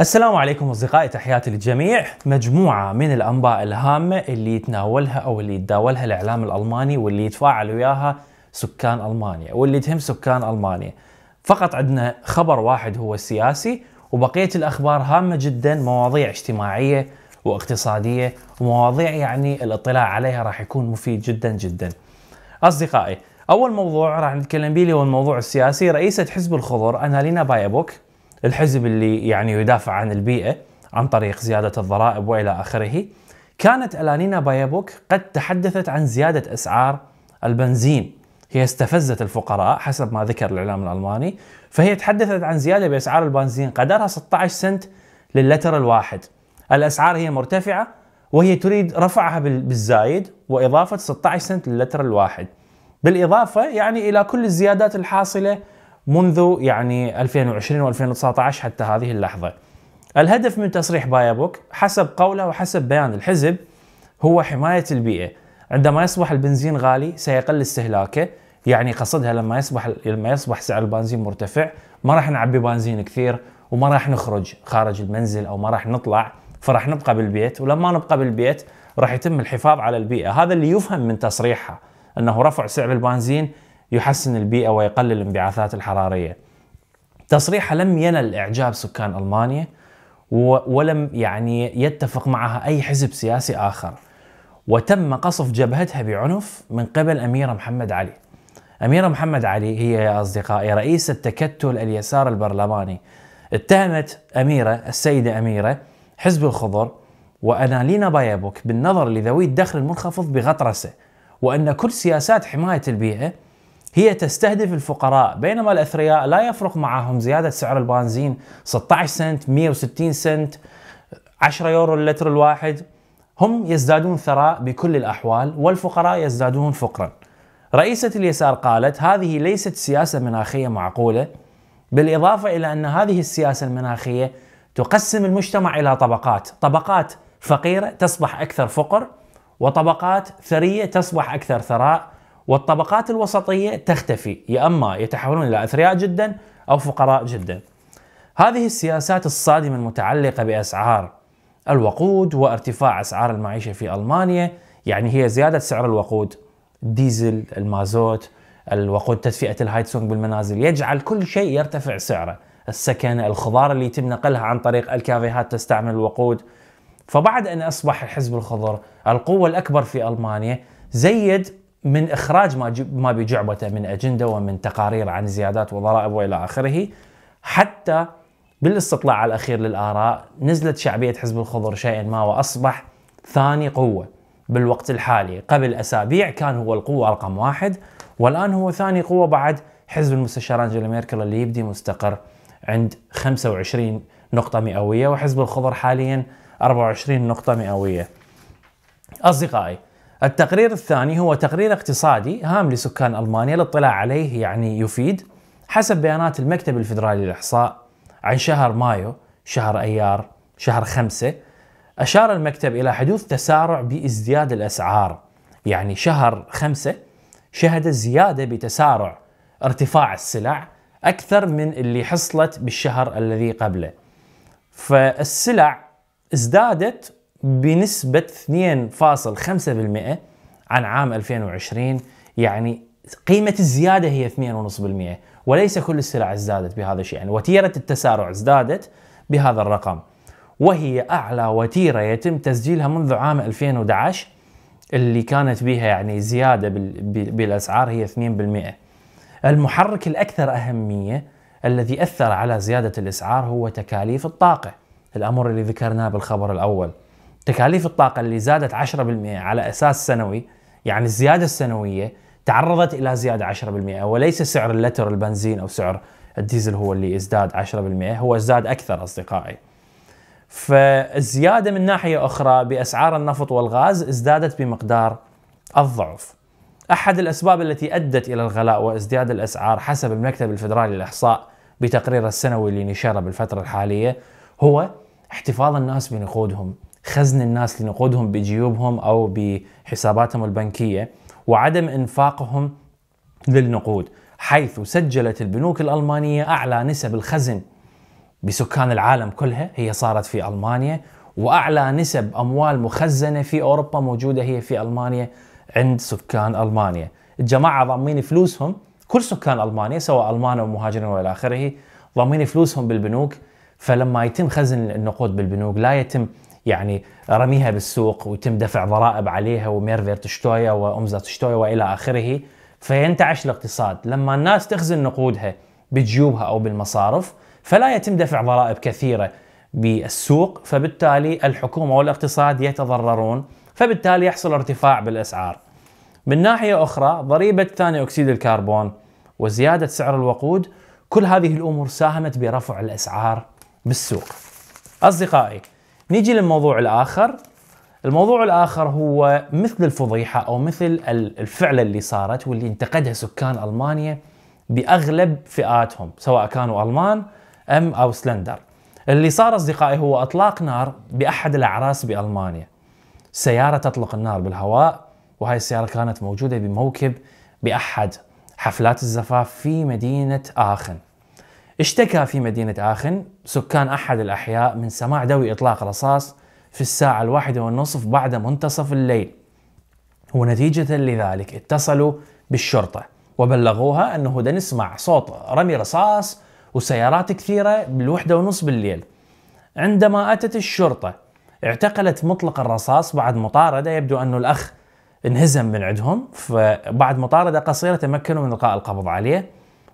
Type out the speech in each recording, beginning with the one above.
السلام عليكم اصدقائي تحياتي للجميع مجموعه من الانباء الهامه اللي يتناولها او اللي يتداولها الاعلام الالماني واللي يتفاعل وياها سكان المانيا واللي تهم سكان المانيا فقط عندنا خبر واحد هو السياسي وبقيه الاخبار هامه جدا مواضيع اجتماعيه واقتصاديه ومواضيع يعني الاطلاع عليها راح يكون مفيد جدا جدا اصدقائي اول موضوع راح نتكلم به هو الموضوع السياسي رئيسه حزب الخضر انالينا بايبوك الحزب اللي يعني يدافع عن البيئه عن طريق زياده الضرائب والى اخره كانت الانينا بايبوك قد تحدثت عن زياده اسعار البنزين هي استفزت الفقراء حسب ما ذكر الاعلام الالماني فهي تحدثت عن زياده باسعار البنزين قدرها 16 سنت للتر الواحد الاسعار هي مرتفعه وهي تريد رفعها بالزايد واضافه 16 سنت للتر الواحد بالاضافه يعني الى كل الزيادات الحاصله منذ يعني 2020 و2019 حتى هذه اللحظه. الهدف من تصريح بايابوك حسب قوله وحسب بيان الحزب هو حمايه البيئه. عندما يصبح البنزين غالي سيقل استهلاكه، يعني قصدها لما يصبح لما يصبح سعر البنزين مرتفع ما راح نعبي بنزين كثير وما راح نخرج خارج المنزل او ما راح نطلع فراح نبقى بالبيت ولما نبقى بالبيت راح يتم الحفاظ على البيئه، هذا اللي يفهم من تصريحها انه رفع سعر البنزين يحسن البيئة ويقلل الانبعاثات الحرارية تصريحه لم ينل إعجاب سكان ألمانيا ولم يعني يتفق معها أي حزب سياسي آخر وتم قصف جبهتها بعنف من قبل أميرة محمد علي أميرة محمد علي هي يا أصدقائي رئيسة تكتل اليسار البرلماني اتهمت أميرة السيدة أميرة حزب الخضر وأنالينا بايبوك بالنظر لذوي الدخل المنخفض بغطرسة وأن كل سياسات حماية البيئة هي تستهدف الفقراء بينما الأثرياء لا يفرق معهم زيادة سعر البنزين 16 سنت 160 سنت 10 يورو اللتر الواحد هم يزدادون ثراء بكل الأحوال والفقراء يزدادون فقرا رئيسة اليسار قالت هذه ليست سياسة مناخية معقولة بالإضافة إلى أن هذه السياسة المناخية تقسم المجتمع إلى طبقات طبقات فقيرة تصبح أكثر فقر وطبقات ثرية تصبح أكثر ثراء والطبقات الوسطيه تختفي يا اما يتحولون الى اثرياء جدا او فقراء جدا. هذه السياسات الصادمه المتعلقه باسعار الوقود وارتفاع اسعار المعيشه في المانيا يعني هي زياده سعر الوقود ديزل، المازوت، الوقود تدفئه الهايتسونج بالمنازل يجعل كل شيء يرتفع سعره، السكن، الخضار اللي يتم نقلها عن طريق الكافيهات تستعمل الوقود. فبعد ان اصبح حزب الخضر القوه الاكبر في المانيا زيد من اخراج ما ما بجعبته من اجنده ومن تقارير عن زيادات وضرائب والى اخره حتى بالاستطلاع الاخير للاراء نزلت شعبيه حزب الخضر شيئا ما واصبح ثاني قوه بالوقت الحالي قبل اسابيع كان هو القوه رقم واحد والان هو ثاني قوه بعد حزب المستشار انجيلا ميركل اللي يبدي مستقر عند 25 نقطة مئوية وحزب الخضر حاليا 24 نقطة مئوية أصدقائي التقرير الثاني هو تقرير اقتصادي هام لسكان المانيا الاطلاع عليه يعني يفيد حسب بيانات المكتب الفيدرالي للاحصاء عن شهر مايو، شهر ايار، شهر خمسة اشار المكتب الى حدوث تسارع بازدياد الاسعار يعني شهر خمسة شهد زياده بتسارع ارتفاع السلع اكثر من اللي حصلت بالشهر الذي قبله. فالسلع ازدادت بنسبة 2.5% عن عام 2020 يعني قيمة الزيادة هي 2.5% وليس كل السلع ازدادت بهذا الشيء يعني وتيرة التسارع ازدادت بهذا الرقم وهي أعلى وتيرة يتم تسجيلها منذ عام 2011 اللي كانت بها يعني زيادة بالأسعار هي 2% المحرك الأكثر أهمية الذي أثر على زيادة الأسعار هو تكاليف الطاقة الأمر اللي ذكرناه بالخبر الأول تكاليف الطاقة اللي زادت 10% على أساس سنوي يعني الزيادة السنوية تعرضت إلى زيادة 10% وليس سعر اللتر البنزين أو سعر الديزل هو اللي ازداد 10% هو ازداد أكثر أصدقائي فالزيادة من ناحية أخرى بأسعار النفط والغاز ازدادت بمقدار الضعف أحد الأسباب التي أدت إلى الغلاء وازدياد الأسعار حسب المكتب الفدرالي للإحصاء بتقرير السنوي اللي نشره بالفترة الحالية هو احتفاظ الناس بنقودهم خزن الناس لنقودهم بجيوبهم او بحساباتهم البنكيه وعدم انفاقهم للنقود حيث سجلت البنوك الالمانيه اعلى نسب الخزن بسكان العالم كلها هي صارت في المانيا واعلى نسب اموال مخزنه في اوروبا موجوده هي في المانيا عند سكان المانيا. الجماعه ضامين فلوسهم كل سكان المانيا سواء المان او مهاجرين والى اخره ضامين فلوسهم بالبنوك فلما يتم خزن النقود بالبنوك لا يتم يعني رميها بالسوق ويتم دفع ضرائب عليها وميرفير تشتويا وامزة تشتويا والى اخره فينتعش الاقتصاد لما الناس تخزن نقودها بجيوبها او بالمصارف فلا يتم دفع ضرائب كثيره بالسوق فبالتالي الحكومه والاقتصاد يتضررون فبالتالي يحصل ارتفاع بالاسعار. من ناحيه اخرى ضريبه ثاني اكسيد الكربون وزياده سعر الوقود كل هذه الامور ساهمت برفع الاسعار بالسوق. اصدقائي نيجي للموضوع الاخر الموضوع الاخر هو مثل الفضيحه او مثل الفعله اللي صارت واللي انتقدها سكان المانيا باغلب فئاتهم سواء كانوا المان ام اوسلندر اللي صار اصدقائي هو اطلاق نار باحد الاعراس بالمانيا سياره تطلق النار بالهواء وهاي السياره كانت موجوده بموكب باحد حفلات الزفاف في مدينه اخن اشتكى في مدينة آخن سكان أحد الأحياء من سماع دوي إطلاق رصاص في الساعة الواحدة والنصف بعد منتصف الليل ونتيجة لذلك اتصلوا بالشرطة وبلغوها أنه دا نسمع صوت رمي رصاص وسيارات كثيرة بالوحدة ونصف بالليل عندما أتت الشرطة اعتقلت مطلق الرصاص بعد مطاردة يبدو أنه الأخ انهزم من عندهم فبعد مطاردة قصيرة تمكنوا من إلقاء القبض عليه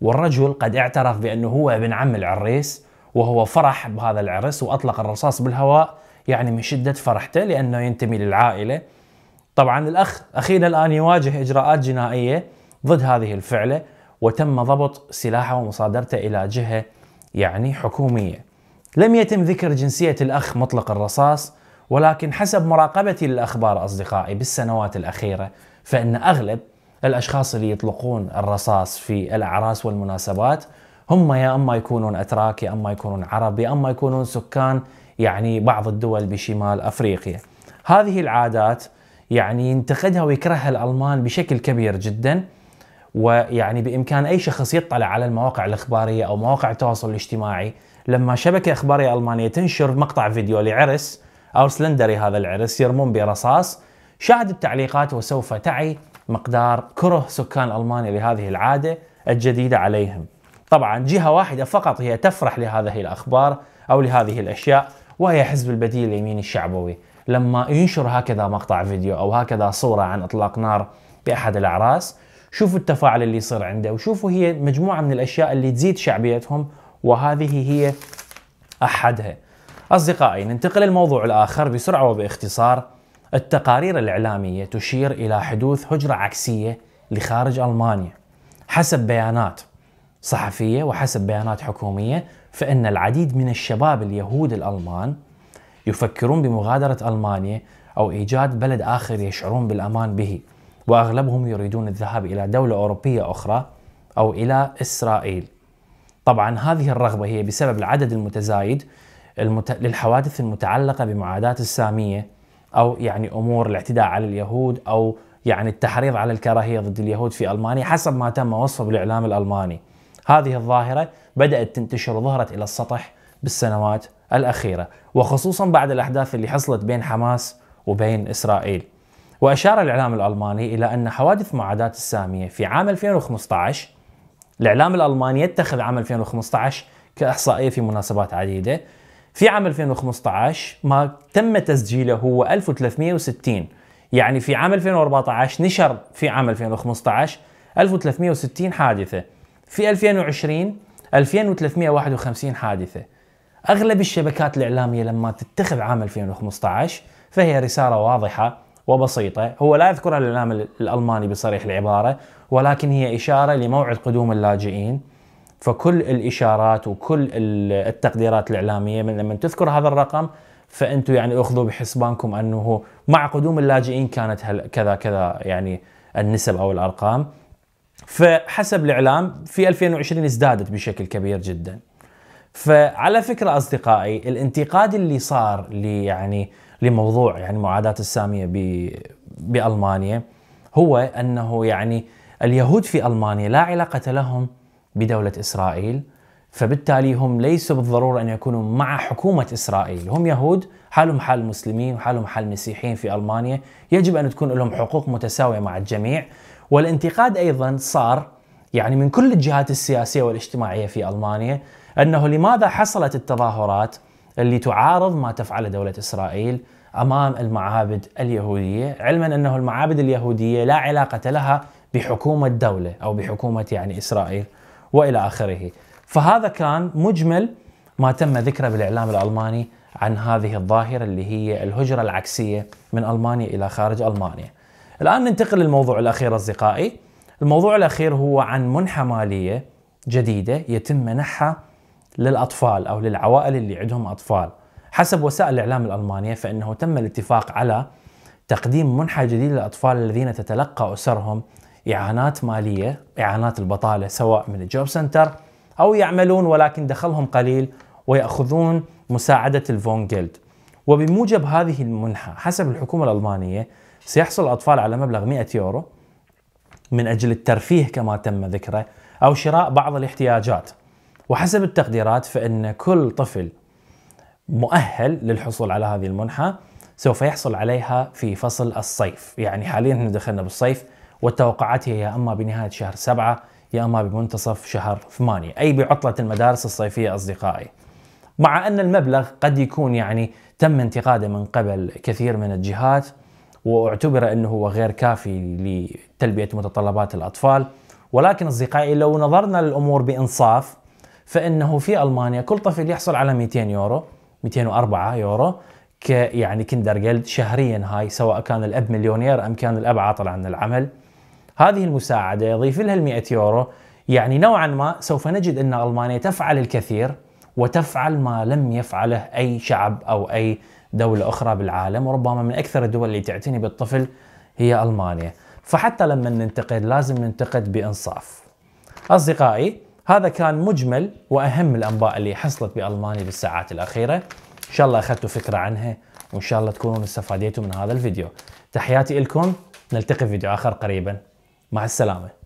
والرجل قد اعترف بأنه هو ابن عم العريس وهو فرح بهذا العرس وأطلق الرصاص بالهواء يعني من شدة فرحته لأنه ينتمي للعائلة طبعا الأخ أخينا الآن يواجه إجراءات جنائية ضد هذه الفعلة وتم ضبط سلاحه ومصادرته إلى جهة يعني حكومية لم يتم ذكر جنسية الأخ مطلق الرصاص ولكن حسب مراقبتي للأخبار أصدقائي بالسنوات الأخيرة فإن أغلب الأشخاص اللي يطلقون الرصاص في الأعراس والمناسبات هم يا أما يكونون أتراك يا أما يكونون عرب يا أما يكونون سكان يعني بعض الدول بشمال أفريقيا هذه العادات يعني ينتقدها ويكرهها الألمان بشكل كبير جدا ويعني بإمكان أي شخص يطلع على المواقع الإخبارية أو مواقع التواصل الاجتماعي لما شبكة إخبارية ألمانية تنشر مقطع فيديو لعرس أو سلندري هذا العرس يرمون برصاص شاهد التعليقات وسوف تعي مقدار كره سكان المانيا لهذه العاده الجديده عليهم. طبعا جهه واحده فقط هي تفرح لهذه الاخبار او لهذه الاشياء وهي حزب البديل اليميني الشعبوي لما ينشر هكذا مقطع فيديو او هكذا صوره عن اطلاق نار باحد الاعراس شوفوا التفاعل اللي يصير عنده وشوفوا هي مجموعه من الاشياء اللي تزيد شعبيتهم وهذه هي احدها. اصدقائي ننتقل للموضوع الاخر بسرعه وباختصار التقارير الإعلامية تشير إلى حدوث هجرة عكسية لخارج ألمانيا حسب بيانات صحفية وحسب بيانات حكومية فإن العديد من الشباب اليهود الألمان يفكرون بمغادرة ألمانيا أو إيجاد بلد آخر يشعرون بالأمان به وأغلبهم يريدون الذهاب إلى دولة أوروبية أخرى أو إلى إسرائيل طبعا هذه الرغبة هي بسبب العدد المتزايد للحوادث المتعلقة بمعاداة السامية او يعني امور الاعتداء على اليهود او يعني التحريض على الكراهيه ضد اليهود في المانيا حسب ما تم وصفه بالاعلام الالماني. هذه الظاهره بدات تنتشر وظهرت الى السطح بالسنوات الاخيره وخصوصا بعد الاحداث اللي حصلت بين حماس وبين اسرائيل. واشار الاعلام الالماني الى ان حوادث معاداه الساميه في عام 2015 الاعلام الالماني يتخذ عام 2015 كاحصائيه في مناسبات عديده في عام 2015 ما تم تسجيله هو 1360 يعني في عام 2014 نشر في عام 2015 1360 حادثة في 2020 2351 حادثة أغلب الشبكات الإعلامية لما تتخذ عام 2015 فهي رسالة واضحة وبسيطة هو لا يذكرها الإعلام الألماني بصريح العبارة ولكن هي إشارة لموعد قدوم اللاجئين فكل الاشارات وكل التقديرات الاعلاميه من لما تذكر هذا الرقم فانتم يعني اخذوا بحسبانكم انه مع قدوم اللاجئين كانت كذا كذا يعني النسب او الارقام فحسب الاعلام في 2020 ازدادت بشكل كبير جدا فعلى فكره اصدقائي الانتقاد اللي صار لي يعني لموضوع يعني معاداه الساميه بالمانيا هو انه يعني اليهود في المانيا لا علاقه لهم بدولة إسرائيل فبالتالي هم ليسوا بالضرورة أن يكونوا مع حكومة إسرائيل هم يهود حالهم حال المسلمين وحالهم حال المسيحيين في ألمانيا يجب أن تكون لهم حقوق متساوية مع الجميع والانتقاد أيضا صار يعني من كل الجهات السياسية والاجتماعية في ألمانيا أنه لماذا حصلت التظاهرات اللي تعارض ما تفعله دولة إسرائيل أمام المعابد اليهودية علما أنه المعابد اليهودية لا علاقة لها بحكومة دولة أو بحكومة يعني إسرائيل والى اخره. فهذا كان مجمل ما تم ذكره بالاعلام الالماني عن هذه الظاهره اللي هي الهجره العكسيه من المانيا الى خارج المانيا. الان ننتقل للموضوع الاخير اصدقائي. الموضوع الاخير هو عن منحه ماليه جديده يتم منحها للاطفال او للعوائل اللي عندهم اطفال. حسب وسائل الاعلام الالمانيه فانه تم الاتفاق على تقديم منحه جديده للاطفال الذين تتلقى اسرهم إعانات مالية إعانات البطالة سواء من الجوب سنتر أو يعملون ولكن دخلهم قليل ويأخذون مساعدة الفون جيلد وبموجب هذه المنحة حسب الحكومة الألمانية سيحصل الأطفال على مبلغ 100 يورو من أجل الترفيه كما تم ذكره أو شراء بعض الاحتياجات وحسب التقديرات فإن كل طفل مؤهل للحصول على هذه المنحة سوف يحصل عليها في فصل الصيف يعني حاليا احنا دخلنا بالصيف والتوقعات هي يا اما بنهايه شهر سبعه يا اما بمنتصف شهر ثمانيه، اي بعطله المدارس الصيفيه اصدقائي. مع ان المبلغ قد يكون يعني تم انتقاده من قبل كثير من الجهات واعتبر انه هو غير كافي لتلبيه متطلبات الاطفال، ولكن اصدقائي لو نظرنا للامور بانصاف فانه في المانيا كل طفل يحصل على 200 يورو 204 يورو ك يعني كندر جلد شهريا هاي سواء كان الاب مليونير ام كان الاب عاطل عن العمل هذه المساعدة يضيف لها 100 يورو يعني نوعا ما سوف نجد أن ألمانيا تفعل الكثير وتفعل ما لم يفعله أي شعب أو أي دولة أخرى بالعالم وربما من أكثر الدول اللي تعتني بالطفل هي ألمانيا فحتى لما ننتقد لازم ننتقد بإنصاف أصدقائي هذا كان مجمل وأهم الأنباء اللي حصلت بألمانيا بالساعات الأخيرة إن شاء الله أخذتوا فكرة عنها وإن شاء الله تكونوا استفاديتوا من هذا الفيديو تحياتي لكم نلتقي في فيديو آخر قريباً مع السلامه